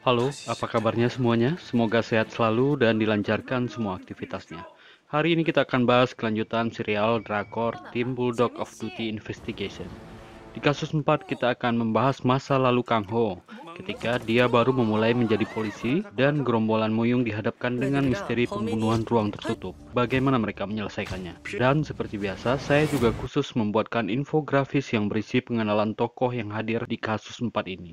Halo, apa kabarnya semuanya? Semoga sehat selalu dan dilancarkan semua aktivitasnya. Hari ini kita akan bahas kelanjutan serial drakor Tim Bulldog of Duty Investigation. Di kasus 4 kita akan membahas masa lalu Kang Ho ketika dia baru memulai menjadi polisi dan gerombolan Moyung dihadapkan dengan misteri pembunuhan ruang tertutup. Bagaimana mereka menyelesaikannya? Dan seperti biasa, saya juga khusus membuatkan infografis yang berisi pengenalan tokoh yang hadir di kasus 4 ini.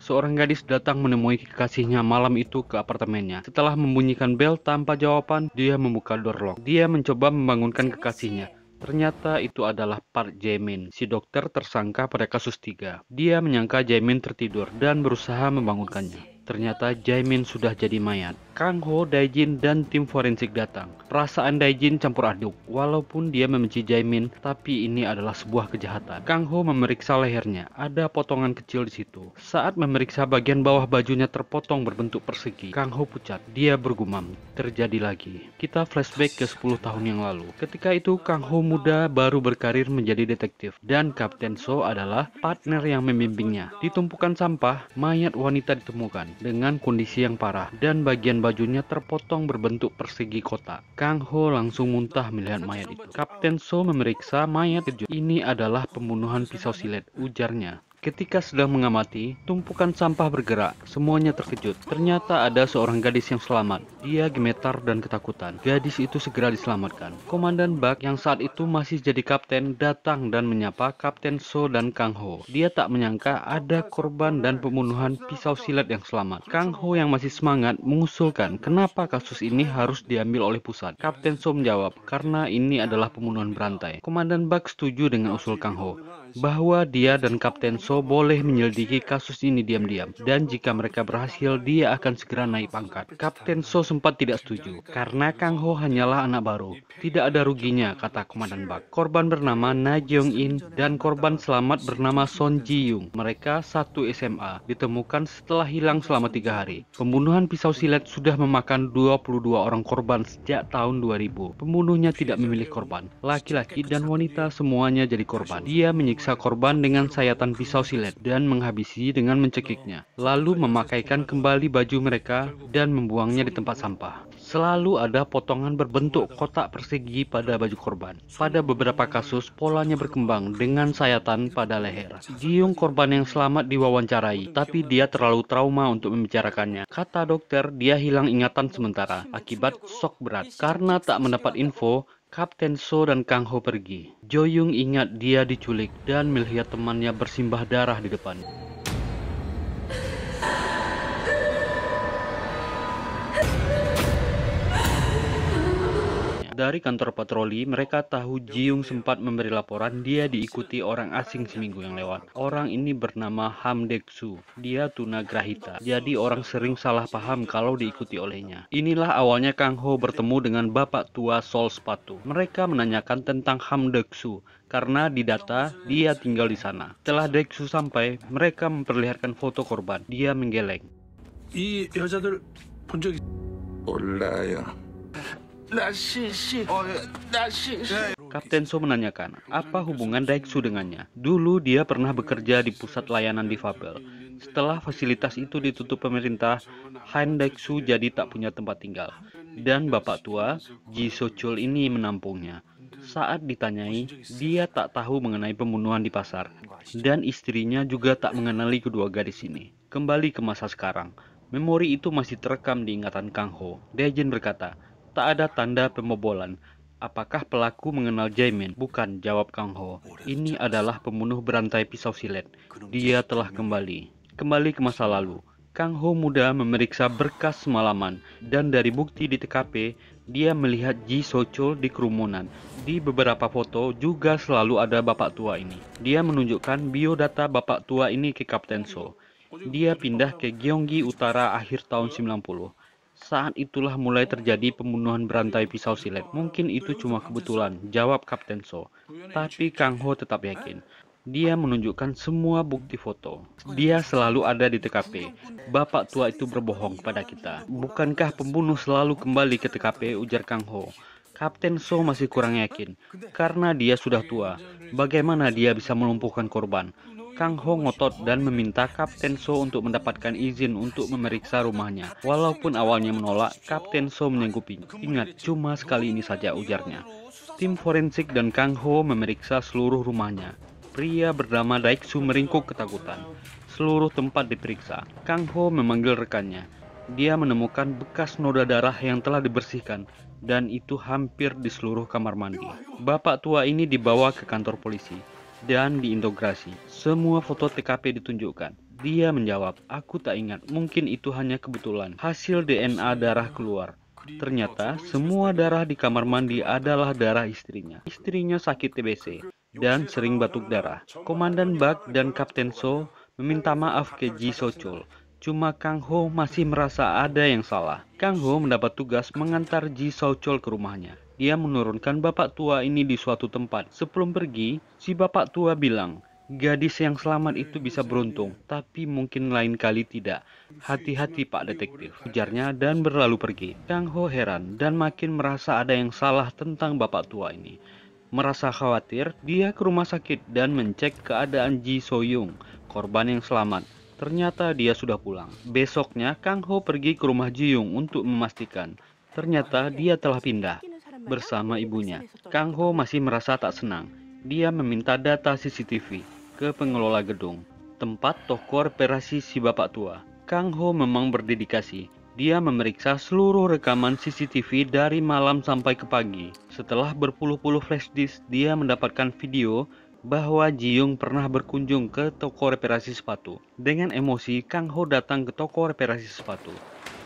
Seorang gadis datang menemui kekasihnya malam itu ke apartemennya. Setelah membunyikan bel tanpa jawaban, dia membuka door lock. Dia mencoba membangunkan kekasihnya. Ternyata itu adalah Park Jaemin, si dokter tersangka pada kasus 3. Dia menyangka Jaemin tertidur dan berusaha membangunkannya. Ternyata Jaimin sudah jadi mayat. Kang Ho, Daijin, dan tim forensik datang. Perasaan Daijin campur aduk. Walaupun dia membenci Jaimin, tapi ini adalah sebuah kejahatan. Kang Ho memeriksa lehernya. Ada potongan kecil di situ. Saat memeriksa bagian bawah bajunya terpotong berbentuk persegi. Kang Ho pucat. Dia bergumam. Terjadi lagi. Kita flashback ke 10 tahun yang lalu. Ketika itu Kang Ho muda baru berkarir menjadi detektif. Dan Kapten So adalah partner yang membimbingnya. Di sampah, mayat wanita ditemukan dengan kondisi yang parah dan bagian bajunya terpotong berbentuk persegi kotak. Kang Ho langsung muntah melihat mayat itu. Kapten So memeriksa mayat itu. Ini adalah pembunuhan pisau silet, ujarnya. Ketika sedang mengamati, tumpukan sampah bergerak. Semuanya terkejut. Ternyata ada seorang gadis yang selamat. Dia gemetar dan ketakutan. Gadis itu segera diselamatkan. Komandan Bak yang saat itu masih jadi kapten datang dan menyapa Kapten So dan Kang Ho. Dia tak menyangka ada korban dan pembunuhan pisau silat yang selamat. Kang Ho yang masih semangat mengusulkan kenapa kasus ini harus diambil oleh pusat. Kapten So menjawab, karena ini adalah pembunuhan berantai. Komandan Bak setuju dengan usul Kang Ho bahwa dia dan Kapten So Barroso boleh menyelidiki kasus ini diam-diam dan jika mereka berhasil dia akan segera naik pangkat. Kapten So sempat tidak setuju karena Kang Ho hanyalah anak baru. Tidak ada ruginya kata Komandan Bak. Korban bernama Na Jong In dan korban selamat bernama Son Ji Yung. Mereka satu SMA ditemukan setelah hilang selama tiga hari. Pembunuhan pisau silet sudah memakan 22 orang korban sejak tahun 2000. Pembunuhnya tidak memilih korban. Laki-laki dan wanita semuanya jadi korban. Dia menyiksa korban dengan sayatan pisau pisau silet dan menghabisi dengan mencekiknya, lalu memakaikan kembali baju mereka dan membuangnya di tempat sampah. Selalu ada potongan berbentuk kotak persegi pada baju korban. Pada beberapa kasus, polanya berkembang dengan sayatan pada leher. Jiung korban yang selamat diwawancarai, tapi dia terlalu trauma untuk membicarakannya. Kata dokter, dia hilang ingatan sementara akibat shock berat karena tak mendapat info Kapten So dan Kang Ho pergi. Jo Yung ingat dia diculik dan melihat temannya bersimbah darah di depan. dari kantor patroli, mereka tahu Jiung sempat memberi laporan dia diikuti orang asing seminggu yang lewat. Orang ini bernama Ham Dia tunagrahita. Jadi orang sering salah paham kalau diikuti olehnya. Inilah awalnya Kang Ho bertemu dengan bapak tua Sol Sepatu. Mereka menanyakan tentang Ham karena di data dia tinggal di sana. Setelah Deksu sampai, mereka memperlihatkan foto korban. Dia menggeleng. 이 여자들 본 적이 몰라요. Kapten So menanyakan, apa hubungan Daiksu dengannya? Dulu dia pernah bekerja di pusat layanan di Fabel. Setelah fasilitas itu ditutup pemerintah, Han Daiksu jadi tak punya tempat tinggal. Dan bapak tua, Ji So Chul ini menampungnya. Saat ditanyai, dia tak tahu mengenai pembunuhan di pasar. Dan istrinya juga tak mengenali kedua gadis ini. Kembali ke masa sekarang, memori itu masih terekam di ingatan Kang Ho. Dejen berkata, Tak ada tanda pemobolan. Apakah pelaku mengenal Jaimin? Bukan, jawab Kang Ho. Ini adalah pembunuh berantai pisau silet. Dia telah kembali. Kembali ke masa lalu. Kang Ho muda memeriksa berkas semalaman dan dari bukti di TKP dia melihat Ji Sochul di kerumunan. Di beberapa foto juga selalu ada bapak tua ini. Dia menunjukkan biodata bapak tua ini ke Kapten So. Dia pindah ke Gyeonggi Utara akhir tahun 90. Saat itulah mulai terjadi pembunuhan berantai pisau silet. Mungkin itu cuma kebetulan, jawab Kapten So. Tapi Kang Ho tetap yakin. Dia menunjukkan semua bukti foto. Dia selalu ada di TKP. Bapak tua itu berbohong pada kita. Bukankah pembunuh selalu kembali ke TKP, ujar Kang Ho. Kapten So masih kurang yakin, karena dia sudah tua. Bagaimana dia bisa melumpuhkan korban? Kang Ho ngotot dan meminta Kapten So untuk mendapatkan izin untuk memeriksa rumahnya. Walaupun awalnya menolak, Kapten So menyanggupi. Ingat, cuma sekali ini saja ujarnya. Tim forensik dan Kang Ho memeriksa seluruh rumahnya. Pria bernama Su meringkuk ketakutan. Seluruh tempat diperiksa. Kang Ho memanggil rekannya. Dia menemukan bekas noda darah yang telah dibersihkan dan itu hampir di seluruh kamar mandi. Bapak tua ini dibawa ke kantor polisi dan diintegrasi Semua foto TKP ditunjukkan. Dia menjawab, aku tak ingat, mungkin itu hanya kebetulan. Hasil DNA darah keluar. Ternyata semua darah di kamar mandi adalah darah istrinya. Istrinya sakit TBC dan sering batuk darah. Komandan Bak dan Kapten So meminta maaf ke Ji Sochul Cuma Kang Ho masih merasa ada yang salah. Kang Ho mendapat tugas mengantar Ji Chol ke rumahnya. Dia menurunkan bapak tua ini di suatu tempat. Sebelum pergi, si bapak tua bilang, gadis yang selamat itu bisa beruntung, tapi mungkin lain kali tidak. Hati-hati Pak Detektif, ujarnya dan berlalu pergi. Kang Ho heran dan makin merasa ada yang salah tentang bapak tua ini. Merasa khawatir, dia ke rumah sakit dan mencek keadaan Ji So Young, korban yang selamat. Ternyata dia sudah pulang. Besoknya, Kang Ho pergi ke rumah Jiyung untuk memastikan. Ternyata dia telah pindah bersama ibunya. Kang Ho masih merasa tak senang. Dia meminta data CCTV ke pengelola gedung, tempat toko reparasi si bapak tua. Kang Ho memang berdedikasi. Dia memeriksa seluruh rekaman CCTV dari malam sampai ke pagi. Setelah berpuluh-puluh flash disk, dia mendapatkan video bahwa Ji Yong pernah berkunjung ke toko reparasi sepatu. Dengan emosi, Kang Ho datang ke toko reparasi sepatu.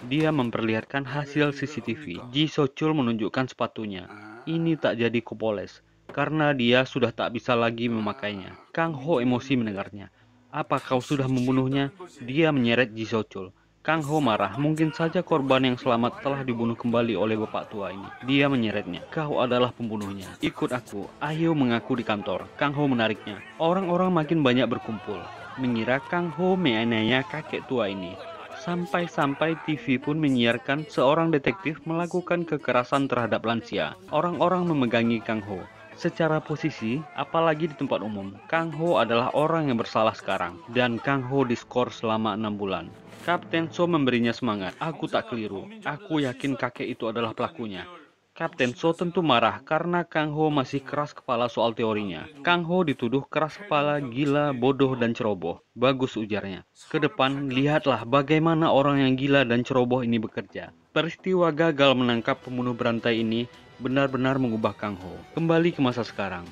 Dia memperlihatkan hasil CCTV. Ji So Chul menunjukkan sepatunya. Ini tak jadi kupoles, karena dia sudah tak bisa lagi memakainya. Kang Ho emosi mendengarnya. Apa kau sudah membunuhnya? Dia menyeret Ji So Chul. Kang Ho marah, mungkin saja korban yang selamat telah dibunuh kembali oleh bapak tua ini. Dia menyeretnya, kau adalah pembunuhnya. Ikut aku, ayo mengaku di kantor. Kang Ho menariknya. Orang-orang makin banyak berkumpul, mengira Kang Ho menganiaya kakek tua ini. Sampai-sampai TV pun menyiarkan seorang detektif melakukan kekerasan terhadap lansia. Orang-orang memegangi Kang Ho. Secara posisi, apalagi di tempat umum, Kang Ho adalah orang yang bersalah sekarang. Dan Kang Ho diskor selama enam bulan. Kapten So memberinya semangat. Aku tak keliru. Aku yakin kakek itu adalah pelakunya. Kapten So tentu marah karena Kang Ho masih keras kepala soal teorinya. Kang Ho dituduh keras kepala, gila, bodoh, dan ceroboh. Bagus ujarnya. Ke depan, lihatlah bagaimana orang yang gila dan ceroboh ini bekerja. Peristiwa gagal menangkap pembunuh berantai ini benar-benar mengubah Kang Ho kembali ke masa sekarang.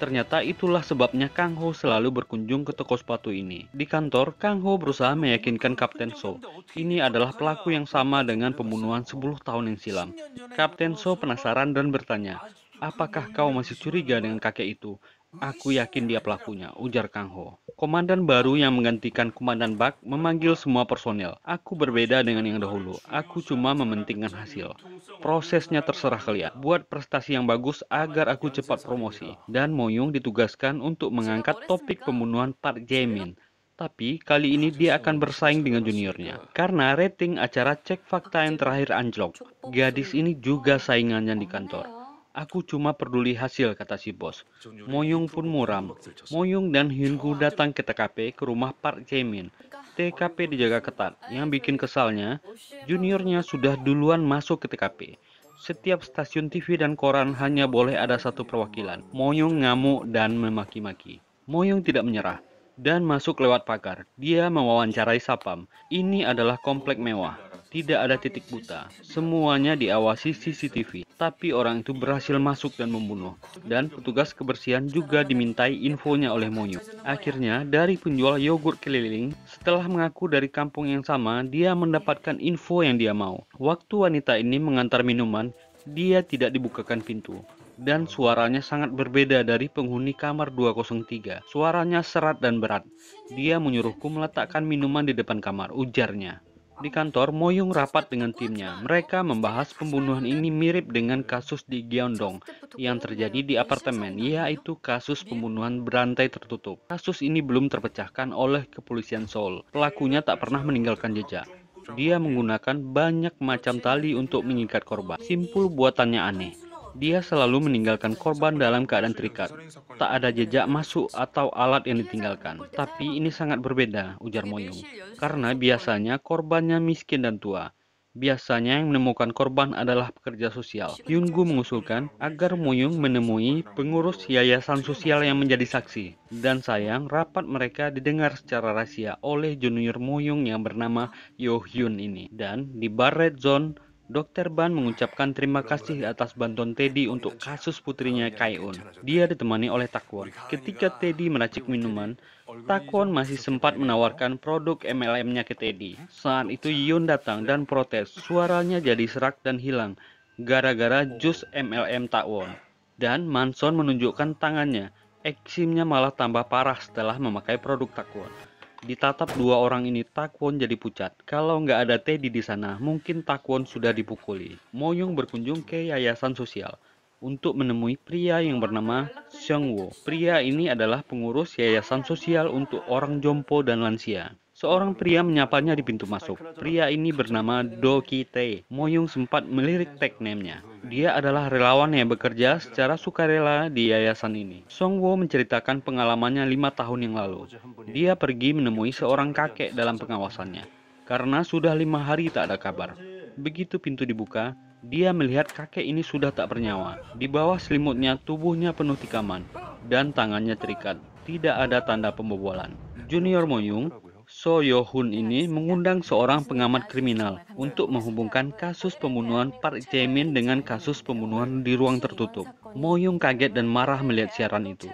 Ternyata itulah sebabnya Kang Ho selalu berkunjung ke toko sepatu ini. Di kantor, Kang Ho berusaha meyakinkan Kapten So. Ini adalah pelaku yang sama dengan pembunuhan 10 tahun yang silam. Kapten So penasaran dan bertanya, Apakah kau masih curiga dengan kakek itu? Aku yakin dia pelakunya, ujar Kang Ho. Komandan baru yang menggantikan Komandan Bak memanggil semua personel. Aku berbeda dengan yang dahulu. Aku cuma mementingkan hasil. Prosesnya terserah kalian. Buat prestasi yang bagus agar aku cepat promosi. Dan Moyung ditugaskan untuk mengangkat topik pembunuhan Park Jaemin tapi kali ini dia akan bersaing dengan juniornya. Karena rating acara cek fakta yang terakhir anjlok, gadis ini juga saingannya di kantor. Aku cuma peduli hasil, kata si bos. Moyung pun muram. Moyung dan Hyungu datang ke TKP ke rumah Park Jaemin. TKP dijaga ketat. Yang eh, bikin kesalnya, oh, juniornya sudah duluan masuk ke TKP. Setiap stasiun TV dan koran hanya boleh ada satu perwakilan. Moyung ngamuk dan memaki-maki. Moyung tidak menyerah dan masuk lewat pagar. Dia mewawancarai Sapam. Ini adalah komplek mewah. Tidak ada titik buta. Semuanya diawasi CCTV. Tapi orang itu berhasil masuk dan membunuh. Dan petugas kebersihan juga dimintai infonya oleh Monyu. Akhirnya, dari penjual yogurt keliling, setelah mengaku dari kampung yang sama, dia mendapatkan info yang dia mau. Waktu wanita ini mengantar minuman, dia tidak dibukakan pintu dan suaranya sangat berbeda dari penghuni kamar 203. Suaranya serat dan berat. Dia menyuruhku meletakkan minuman di depan kamar, ujarnya. Di kantor, Moyung rapat dengan timnya. Mereka membahas pembunuhan ini mirip dengan kasus di Gyeongdong yang terjadi di apartemen, yaitu kasus pembunuhan berantai tertutup. Kasus ini belum terpecahkan oleh kepolisian Seoul. Pelakunya tak pernah meninggalkan jejak. Dia menggunakan banyak macam tali untuk mengikat korban. Simpul buatannya aneh. Dia selalu meninggalkan korban dalam keadaan terikat. Tak ada jejak masuk atau alat yang ditinggalkan. Tapi ini sangat berbeda, ujar Moyung. Karena biasanya korbannya miskin dan tua. Biasanya yang menemukan korban adalah pekerja sosial. Yungu mengusulkan agar Moyung menemui pengurus yayasan sosial yang menjadi saksi. Dan sayang, rapat mereka didengar secara rahasia oleh junior Moyung yang bernama Yo Hyun ini. Dan di Barret Zone, Dokter Ban mengucapkan terima kasih atas bantuan Teddy untuk kasus putrinya Kaiun. Dia ditemani oleh Takwon. Ketika Teddy meracik minuman, Takwon masih sempat menawarkan produk MLM-nya ke Teddy. Saat itu Yun datang dan protes. Suaranya jadi serak dan hilang gara-gara jus MLM Takwon. Dan Manson menunjukkan tangannya. Eksimnya malah tambah parah setelah memakai produk Takwon. Ditatap dua orang ini Takwon jadi pucat. Kalau nggak ada Teddy di sana, mungkin Takwon sudah dipukuli. Moyong berkunjung ke yayasan sosial untuk menemui pria yang bernama Seongwo. Pria ini adalah pengurus yayasan sosial untuk orang jompo dan lansia. Seorang pria menyapanya di pintu masuk. Pria ini bernama Do Kite. Moyung sempat melirik tag name-nya. Dia adalah relawan yang bekerja secara sukarela di yayasan ini. Song Wo menceritakan pengalamannya lima tahun yang lalu. Dia pergi menemui seorang kakek dalam pengawasannya. Karena sudah lima hari tak ada kabar. Begitu pintu dibuka, dia melihat kakek ini sudah tak bernyawa. Di bawah selimutnya tubuhnya penuh tikaman dan tangannya terikat. Tidak ada tanda pembobolan. Junior Moyung So Yo-hun ini iya, mengundang seorang pengamat kriminal untuk menghubungkan kasus pembunuhan Park Jae-min dengan kasus pembunuhan di ruang tertutup. Mo Yong kaget dan marah melihat siaran itu.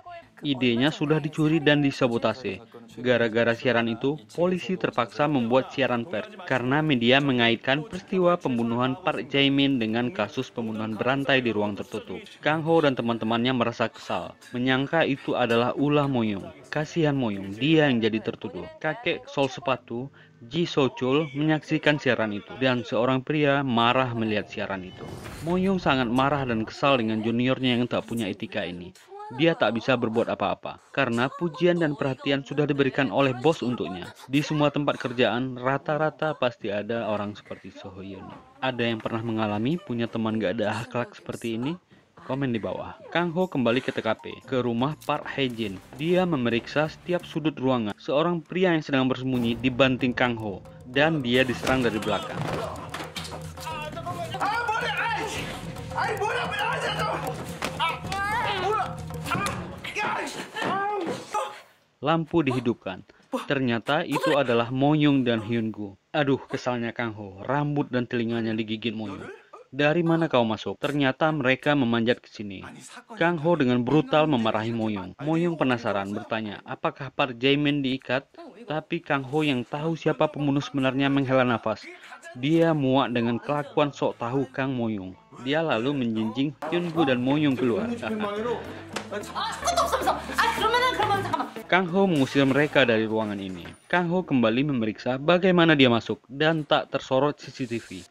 Idenya sudah dicuri dan disabotase. Gara-gara siaran itu, polisi terpaksa membuat siaran pers karena media mengaitkan peristiwa pembunuhan Park Jae-min dengan kasus pembunuhan berantai di ruang tertutup. Kang Ho dan teman-temannya merasa kesal, menyangka itu adalah ulah Moyong. Kasihan Moyong, dia yang jadi tertuduh. Kakek Sol Sepatu, Ji Sochul menyaksikan siaran itu dan seorang pria marah melihat siaran itu. Moyong sangat marah dan kesal dengan juniornya yang tak punya etika ini. Dia tak bisa berbuat apa-apa karena pujian dan perhatian sudah diberikan oleh bos untuknya. Di semua tempat kerjaan rata-rata pasti ada orang seperti Sohyun Ada yang pernah mengalami punya teman gak ada akhlak seperti ini? Komen di bawah. Kang Ho kembali ke TKP, ke rumah Park Jin Dia memeriksa setiap sudut ruangan. Seorang pria yang sedang bersembunyi dibanting Kang Ho, dan dia diserang dari belakang. Lampu dihidupkan. Ternyata itu adalah Monyong dan Hyun Hyungu. Aduh, kesalnya Kang Ho. Rambut dan telinganya digigit Monyong. Dari mana kau masuk? Ternyata mereka memanjat ke sini. Kang Ho dengan brutal memarahi Moyong. Moyong penasaran bertanya, apakah Park Min diikat? Tapi Kang Ho yang tahu siapa pembunuh sebenarnya menghela nafas. Dia muak dengan kelakuan sok tahu Kang Moyong. Dia lalu menjinjing Hyunbu dan Moyong keluar. Kang Ho mengusir mereka dari ruangan ini. Kang Ho kembali memeriksa bagaimana dia masuk dan tak tersorot CCTV.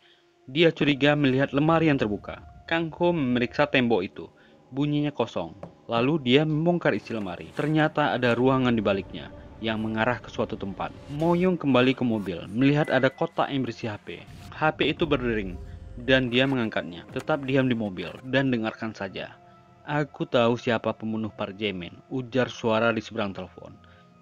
Dia curiga melihat lemari yang terbuka. Kang Ho memeriksa tembok itu. Bunyinya kosong. Lalu dia membongkar isi lemari. Ternyata ada ruangan di baliknya yang mengarah ke suatu tempat. Moyong kembali ke mobil, melihat ada kotak yang berisi HP. HP itu berdering, dan dia mengangkatnya. Tetap diam di mobil, dan dengarkan saja. Aku tahu siapa pembunuh Park Jemin. ujar suara di seberang telepon.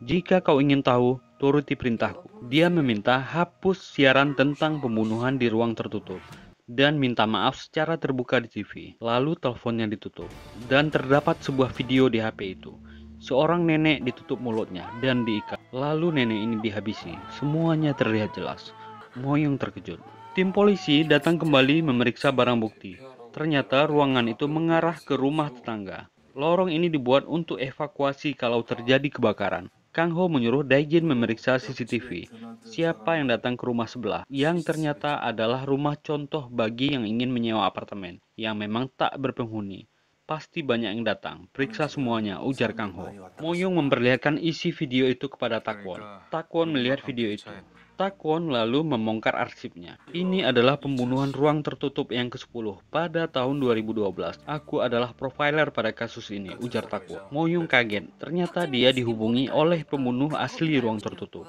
Jika kau ingin tahu, turuti perintahku. Dia meminta hapus siaran tentang pembunuhan di ruang tertutup dan minta maaf secara terbuka di TV. Lalu teleponnya ditutup dan terdapat sebuah video di HP itu. Seorang nenek ditutup mulutnya dan diikat. Lalu nenek ini dihabisi. Semuanya terlihat jelas. Moyong terkejut. Tim polisi datang kembali memeriksa barang bukti. Ternyata ruangan itu mengarah ke rumah tetangga. Lorong ini dibuat untuk evakuasi kalau terjadi kebakaran. Kang Ho menyuruh Daijin memeriksa CCTV. Siapa yang datang ke rumah sebelah, yang ternyata adalah rumah contoh bagi yang ingin menyewa apartemen, yang memang tak berpenghuni. Pasti banyak yang datang, periksa semuanya, ujar Kang Ho. Moyong memperlihatkan isi video itu kepada Takwon. Takwon melihat video itu. Takwon lalu membongkar arsipnya. Ini adalah pembunuhan ruang tertutup yang ke-10 pada tahun 2012. Aku adalah profiler pada kasus ini, ujar Takwon. Moyong kaget, ternyata dia dihubungi oleh pembunuh asli ruang tertutup.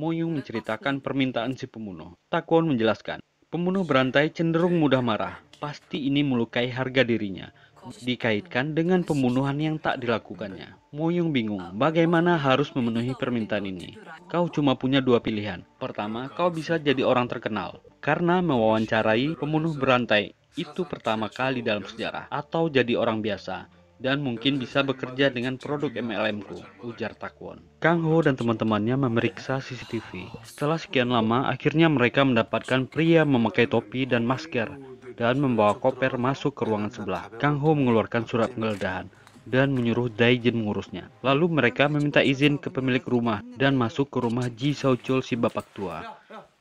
Moyong menceritakan permintaan si pembunuh. Takwon menjelaskan, pembunuh berantai cenderung mudah marah. Pasti ini melukai harga dirinya dikaitkan dengan pembunuhan yang tak dilakukannya. Moyung bingung, bagaimana harus memenuhi permintaan ini. Kau cuma punya dua pilihan. Pertama, kau bisa jadi orang terkenal karena mewawancarai pembunuh berantai itu pertama kali dalam sejarah atau jadi orang biasa dan mungkin bisa bekerja dengan produk MLM ku, ujar Takwon. Kang Ho dan teman-temannya memeriksa CCTV. Setelah sekian lama, akhirnya mereka mendapatkan pria memakai topi dan masker dan membawa koper masuk ke ruangan sebelah. Kang Ho mengeluarkan surat penggeledahan dan menyuruh Daijin mengurusnya. Lalu mereka meminta izin ke pemilik rumah dan masuk ke rumah Ji Sao Chul si bapak tua.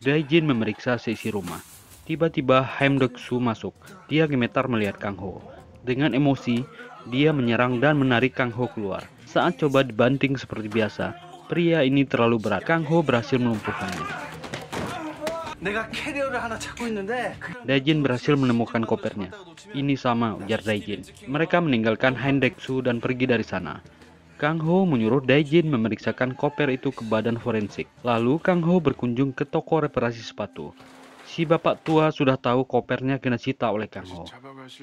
Daijin memeriksa seisi rumah. Tiba-tiba Haim Dok Su masuk. Dia gemetar melihat Kang Ho. Dengan emosi, dia menyerang dan menarik Kang Ho keluar. Saat coba dibanting seperti biasa, pria ini terlalu berat. Kang Ho berhasil melumpuhkannya. Dajin berhasil menemukan kopernya. Ini sama, ujar Dajin. Mereka meninggalkan Hendeksu dan pergi dari sana. Kang Ho menyuruh Daijin memeriksakan koper itu ke badan forensik. Lalu Kang Ho berkunjung ke toko reparasi sepatu. Si bapak tua sudah tahu kopernya kena sita oleh Kang Ho.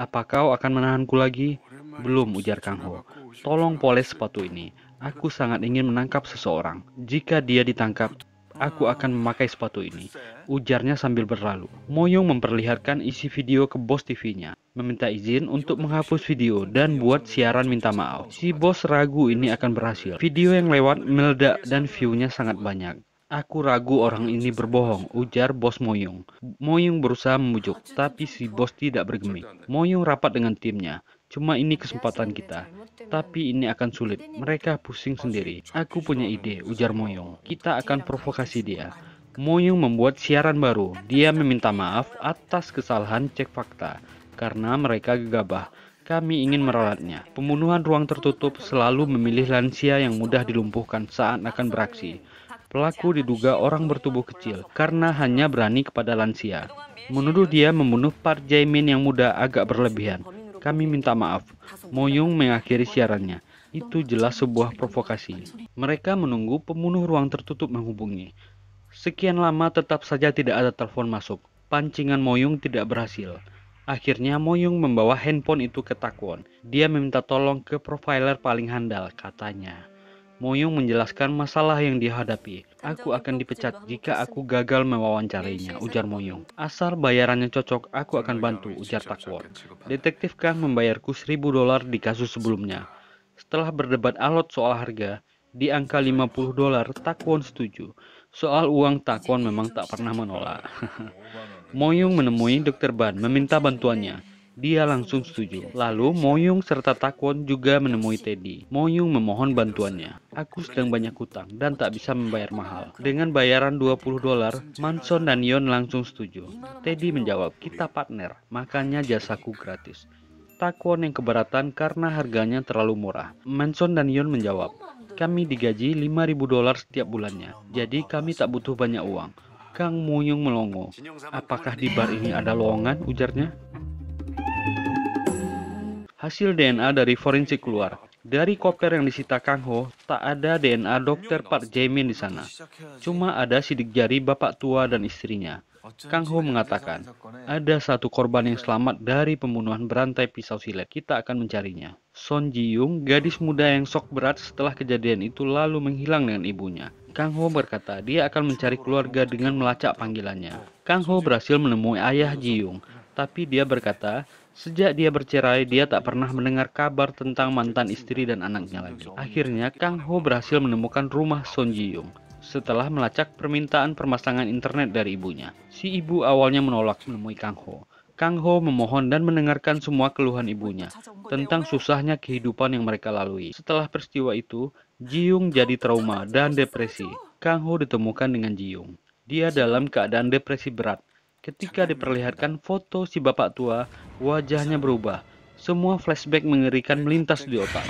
Apa kau akan menahanku lagi? Belum, ujar Kang Ho. Tolong poles sepatu ini. Aku sangat ingin menangkap seseorang. Jika dia ditangkap, aku akan memakai sepatu ini, ujarnya sambil berlalu. Moyong memperlihatkan isi video ke bos TV-nya, meminta izin untuk menghapus video dan buat siaran minta maaf. Si bos ragu ini akan berhasil. Video yang lewat meledak dan view-nya sangat banyak. Aku ragu orang ini berbohong, ujar bos Moyong. Moyong berusaha membujuk, tapi si bos tidak bergeming. Moyong rapat dengan timnya. Cuma ini kesempatan kita. Tapi ini akan sulit. Mereka pusing sendiri. Aku punya ide, ujar Moyong. Kita akan provokasi dia. Moyong membuat siaran baru. Dia meminta maaf atas kesalahan cek fakta karena mereka gegabah. Kami ingin merawatnya. Pembunuhan ruang tertutup selalu memilih lansia yang mudah dilumpuhkan saat akan beraksi. Pelaku diduga orang bertubuh kecil karena hanya berani kepada lansia. Menuduh dia membunuh Park Jae Min yang muda agak berlebihan. Kami minta maaf. Moyong mengakhiri siarannya. Itu jelas sebuah provokasi. Mereka menunggu pembunuh ruang tertutup menghubungi. Sekian lama tetap saja tidak ada telepon masuk. Pancingan Moyung tidak berhasil. Akhirnya Moyung membawa handphone itu ke Takwon. Dia meminta tolong ke profiler paling handal, katanya. Moyung menjelaskan masalah yang dihadapi. Aku akan dipecat jika aku gagal iya, mewawancarainya, ujar Moyong. Asal bayarannya cocok, aku akan bantu, ujar Takwon. Detektif Kang membayarku 1000 dolar di kasus sebelumnya. Setelah berdebat alot soal harga, di angka 50 dolar, Takwon setuju. Soal uang Takwon memang tak pernah menolak. Moyong menemui Dr. Ban meminta bantuannya. Dia langsung setuju. Lalu Moyung serta Takwon juga menemui Teddy. Moyung memohon bantuannya. Aku sedang banyak hutang dan tak bisa membayar mahal. Dengan bayaran 20 dolar, Manson dan Yon langsung setuju. Teddy menjawab, kita partner, makanya jasaku gratis. Takwon yang keberatan karena harganya terlalu murah. Manson dan Yon menjawab, kami digaji 5.000 dolar setiap bulannya, jadi kami tak butuh banyak uang. Kang Moyung melongo. Apakah di bar ini ada lowongan? Ujarnya. Hasil DNA dari forensik keluar. Dari koper yang disita Kang Ho, tak ada DNA dokter Park Min di sana. Cuma ada sidik jari bapak tua dan istrinya. Kang Ho mengatakan, ada satu korban yang selamat dari pembunuhan berantai pisau silet. Kita akan mencarinya. Son Ji Yung, gadis muda yang sok berat setelah kejadian itu lalu menghilang dengan ibunya. Kang Ho berkata dia akan mencari keluarga dengan melacak panggilannya. Kang Ho berhasil menemui ayah Ji Yung, tapi dia berkata Sejak dia bercerai, dia tak pernah mendengar kabar tentang mantan istri dan anaknya lagi. Akhirnya, Kang Ho berhasil menemukan rumah Son Ji Yong setelah melacak permintaan permasangan internet dari ibunya. Si ibu awalnya menolak menemui Kang Ho. Kang Ho memohon dan mendengarkan semua keluhan ibunya tentang susahnya kehidupan yang mereka lalui. Setelah peristiwa itu, Ji Yong jadi trauma dan depresi. Kang Ho ditemukan dengan Ji Yong. Dia dalam keadaan depresi berat Ketika diperlihatkan foto si bapak tua, wajahnya berubah. Semua flashback mengerikan melintas di otak.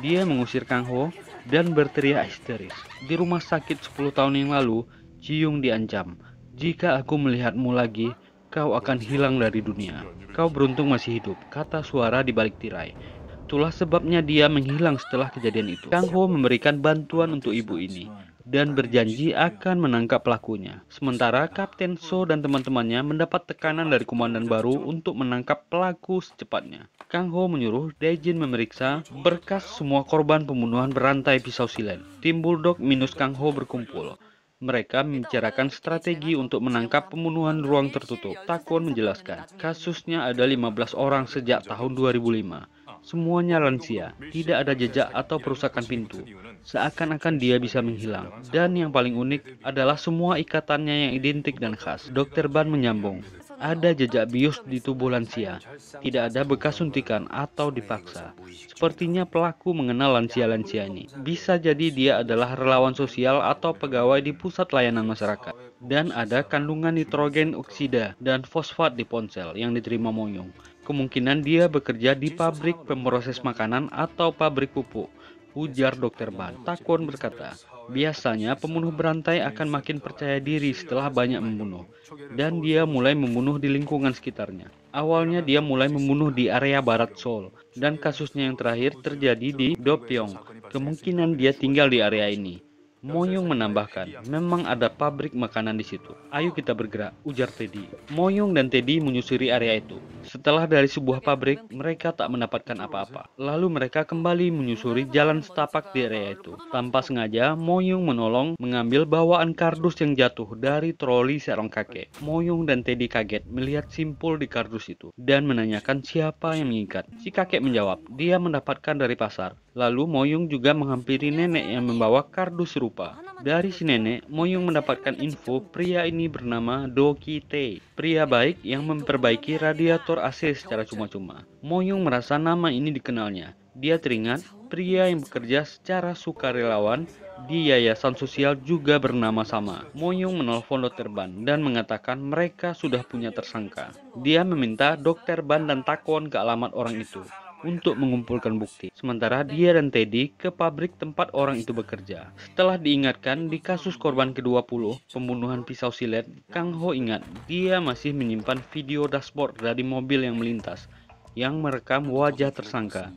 Dia mengusir Kang Ho dan berteriak histeris. Di rumah sakit 10 tahun yang lalu, Jiyung diancam. Jika aku melihatmu lagi, kau akan hilang dari dunia. Kau beruntung masih hidup, kata suara di balik tirai. Itulah sebabnya dia menghilang setelah kejadian itu. Kang Ho memberikan bantuan untuk ibu ini dan berjanji akan menangkap pelakunya. Sementara Kapten So dan teman-temannya mendapat tekanan dari komandan baru untuk menangkap pelaku secepatnya. Kang Ho menyuruh Daejin memeriksa berkas semua korban pembunuhan berantai pisau silen. Tim Bulldog minus Kang Ho berkumpul. Mereka membicarakan strategi untuk menangkap pembunuhan ruang tertutup. Takwon menjelaskan, kasusnya ada 15 orang sejak tahun 2005. Semuanya lansia, tidak ada jejak atau perusakan pintu. Seakan-akan dia bisa menghilang. Dan yang paling unik adalah semua ikatannya yang identik dan khas. Dokter Ban menyambung, ada jejak bius di tubuh lansia. Tidak ada bekas suntikan atau dipaksa. Sepertinya pelaku mengenal lansia-lansia ini. Bisa jadi dia adalah relawan sosial atau pegawai di pusat layanan masyarakat. Dan ada kandungan nitrogen oksida dan fosfat di ponsel yang diterima Moyong. Kemungkinan dia bekerja di pabrik pemroses makanan atau pabrik pupuk, ujar dokter Ban. Takon berkata, biasanya pembunuh berantai akan makin percaya diri setelah banyak membunuh, dan dia mulai membunuh di lingkungan sekitarnya. Awalnya dia mulai membunuh di area barat Seoul, dan kasusnya yang terakhir terjadi di Dopyong. Kemungkinan dia tinggal di area ini. Moyung menambahkan, memang ada pabrik makanan di situ. Ayo kita bergerak, ujar Teddy. Moyung dan Teddy menyusuri area itu. Setelah dari sebuah pabrik, mereka tak mendapatkan apa-apa. Lalu mereka kembali menyusuri jalan setapak di area itu. Tanpa sengaja, Moyung menolong mengambil bawaan kardus yang jatuh dari troli serong kakek. Moyung dan Teddy kaget melihat simpul di kardus itu dan menanyakan siapa yang mengikat. Si kakek menjawab, dia mendapatkan dari pasar. Lalu Moyung juga menghampiri nenek yang membawa kardus serupa. Dari si nenek, Moyung mendapatkan info pria ini bernama Doki Tae, pria baik yang memperbaiki radiator AC secara cuma-cuma. Moyung merasa nama ini dikenalnya. Dia teringat pria yang bekerja secara sukarelawan di yayasan sosial juga bernama sama. Moyung menelpon dokter Ban dan mengatakan mereka sudah punya tersangka. Dia meminta dokter Ban dan Takon ke alamat orang itu untuk mengumpulkan bukti. Sementara dia dan Teddy ke pabrik tempat orang itu bekerja. Setelah diingatkan di kasus korban ke-20, pembunuhan pisau silet, Kang Ho ingat dia masih menyimpan video dashboard dari mobil yang melintas yang merekam wajah tersangka.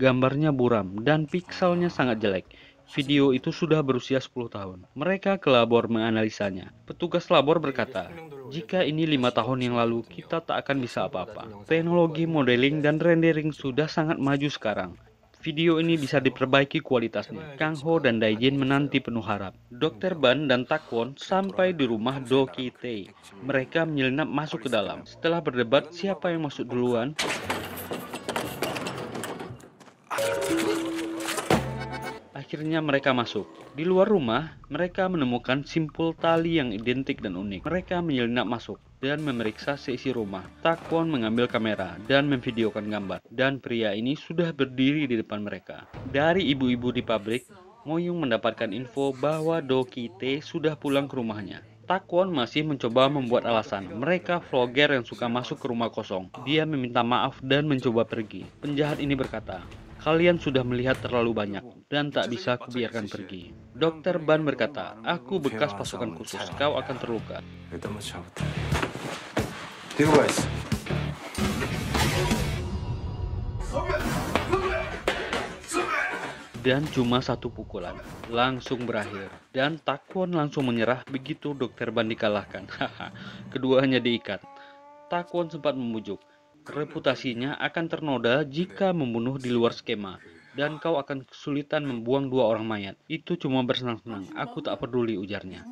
Gambarnya buram dan pikselnya sangat jelek. Video itu sudah berusia 10 tahun. Mereka ke labor menganalisanya. Petugas labor berkata, jika ini lima tahun yang lalu, kita tak akan bisa apa-apa. Teknologi modeling dan rendering sudah sangat maju sekarang. Video ini bisa diperbaiki kualitasnya. Kang Ho dan Jin menanti penuh harap. Dokter Ban dan Takwon sampai di rumah Do Ki Tae. Mereka menyelinap masuk ke dalam. Setelah berdebat siapa yang masuk duluan, Akhirnya mereka masuk. Di luar rumah, mereka menemukan simpul tali yang identik dan unik. Mereka menyelinap masuk dan memeriksa seisi rumah. Takwon mengambil kamera dan memvideokan gambar. Dan pria ini sudah berdiri di depan mereka. Dari ibu-ibu di pabrik, Moyung mendapatkan info bahwa T sudah pulang ke rumahnya. Takwon masih mencoba membuat alasan. Mereka vlogger yang suka masuk ke rumah kosong. Dia meminta maaf dan mencoba pergi. Penjahat ini berkata, Kalian sudah melihat terlalu banyak dan tak bisa aku pergi. Dokter Ban berkata, aku bekas pasukan khusus, ya. kau akan terluka. Dan cuma satu pukulan, langsung berakhir. Dan Takwon langsung menyerah begitu dokter Ban dikalahkan. Keduanya diikat. Takwon sempat membujuk, reputasinya akan ternoda jika membunuh di luar skema dan kau akan kesulitan membuang dua orang mayat. Itu cuma bersenang-senang, aku tak peduli ujarnya.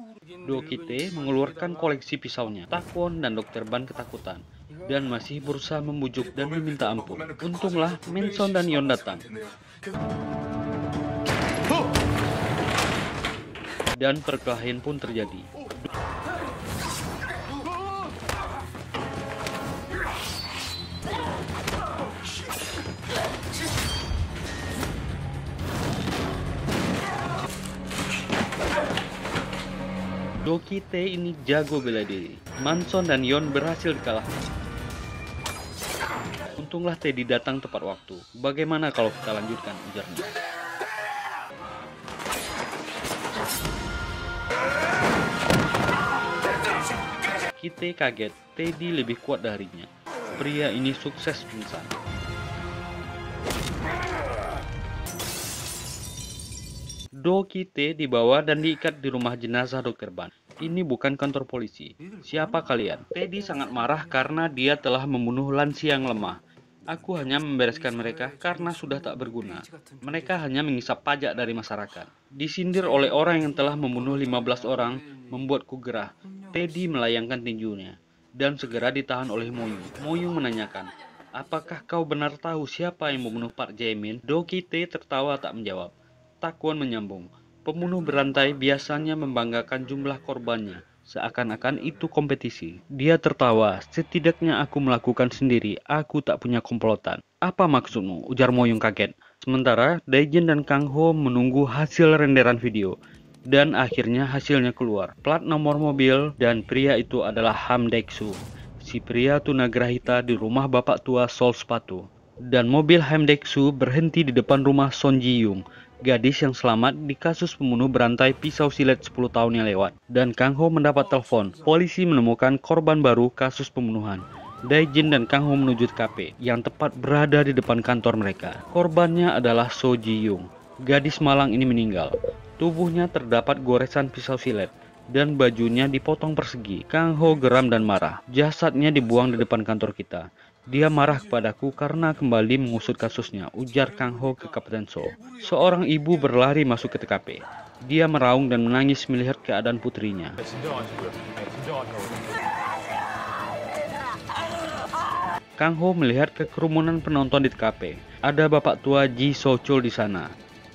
Dokite mengeluarkan koleksi pisaunya. Takwon dan Dokter Ban ketakutan dan masih berusaha membujuk dan meminta ampun. Untunglah Minson dan Yon datang. Dan perkelahian pun terjadi. Dokite ini jago bela diri. Manson dan Yon berhasil dikalahkan. Untunglah Teddy datang tepat waktu. Bagaimana kalau kita lanjutkan ujarnya? Kite kaget, Teddy lebih kuat darinya. Pria ini sukses pingsan. Jodoh Kite dibawa dan diikat di rumah jenazah dokter Ban. Ini bukan kantor polisi. Siapa kalian? Teddy sangat marah karena dia telah membunuh lansia yang lemah. Aku hanya membereskan mereka karena sudah tak berguna. Mereka hanya mengisap pajak dari masyarakat. Disindir oleh orang yang telah membunuh 15 orang membuatku gerah. Teddy melayangkan tinjunya dan segera ditahan oleh Moyu. Moyu menanyakan, Apakah kau benar tahu siapa yang membunuh Pak Jamin? Dokite tertawa tak menjawab. Takuan menyambung, pembunuh berantai biasanya membanggakan jumlah korbannya, seakan-akan itu kompetisi. Dia tertawa, setidaknya aku melakukan sendiri, aku tak punya komplotan. Apa maksudmu? Ujar Moyung kaget. Sementara, Daijin dan Kang Ho menunggu hasil renderan video dan akhirnya hasilnya keluar. Plat nomor mobil dan pria itu adalah Ham Hamdeksu, si pria tunagrahita di rumah bapak tua Sol Sepatu. Dan mobil Ham Hamdeksu berhenti di depan rumah Son Ji Yung gadis yang selamat di kasus pembunuh berantai pisau silet 10 tahun yang lewat. Dan Kang Ho mendapat telepon, polisi menemukan korban baru kasus pembunuhan. Daijin dan Kang Ho menuju TKP yang tepat berada di depan kantor mereka. Korbannya adalah So Ji Yung. Gadis malang ini meninggal. Tubuhnya terdapat goresan pisau silet dan bajunya dipotong persegi. Kang Ho geram dan marah. Jasadnya dibuang di depan kantor kita. Dia marah kepadaku karena kembali mengusut kasusnya, ujar Kang Ho ke Kapten So. Seorang ibu berlari masuk ke TKP. Dia meraung dan menangis melihat keadaan putrinya. Kang Ho melihat ke kerumunan penonton di TKP. Ada bapak tua Ji So Chul di sana.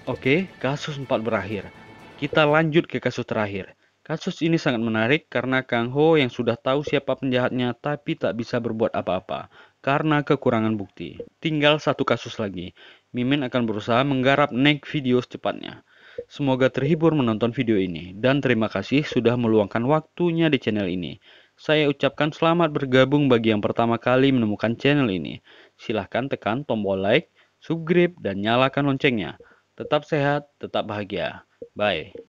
Oke, kasus 4 berakhir. Kita lanjut ke kasus terakhir. Kasus ini sangat menarik karena Kang Ho yang sudah tahu siapa penjahatnya tapi tak bisa berbuat apa-apa karena kekurangan bukti. Tinggal satu kasus lagi. Mimin akan berusaha menggarap next video secepatnya. Semoga terhibur menonton video ini dan terima kasih sudah meluangkan waktunya di channel ini. Saya ucapkan selamat bergabung bagi yang pertama kali menemukan channel ini. Silahkan tekan tombol like, subscribe, dan nyalakan loncengnya. Tetap sehat, tetap bahagia. Bye.